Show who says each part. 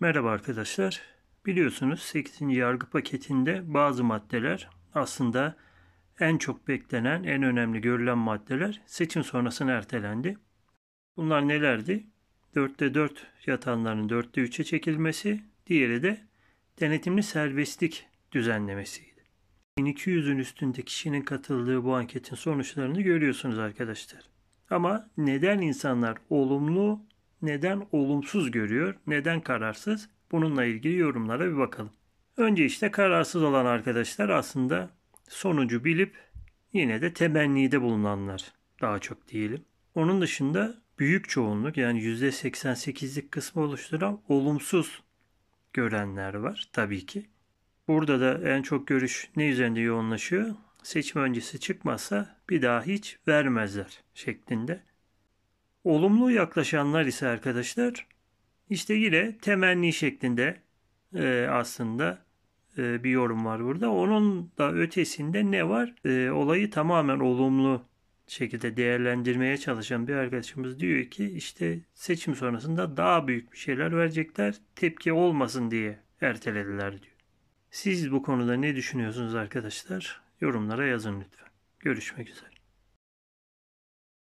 Speaker 1: Merhaba arkadaşlar. Biliyorsunuz 8. yargı paketinde bazı maddeler aslında en çok beklenen, en önemli görülen maddeler seçim sonrasına ertelendi. Bunlar nelerdi? 4'te 4 yatanların 4'te 3'e çekilmesi, diğeri de denetimli serbestlik düzenlemesiydi. 1200'ün üstünde kişinin katıldığı bu anketin sonuçlarını görüyorsunuz arkadaşlar. Ama neden insanlar olumlu neden olumsuz görüyor, neden kararsız? Bununla ilgili yorumlara bir bakalım. Önce işte kararsız olan arkadaşlar aslında sonucu bilip yine de temennide bulunanlar daha çok diyelim. Onun dışında büyük çoğunluk yani %88'lik kısmı oluşturan olumsuz görenler var tabii ki. Burada da en çok görüş ne üzerinde yoğunlaşıyor? Seçim öncesi çıkmasa bir daha hiç vermezler şeklinde. Olumlu yaklaşanlar ise arkadaşlar işte yine temenni şeklinde e, aslında e, bir yorum var burada. Onun da ötesinde ne var? E, olayı tamamen olumlu şekilde değerlendirmeye çalışan bir arkadaşımız diyor ki işte seçim sonrasında daha büyük bir şeyler verecekler tepki olmasın diye ertelediler diyor. Siz bu konuda ne düşünüyorsunuz arkadaşlar? Yorumlara yazın lütfen. Görüşmek üzere.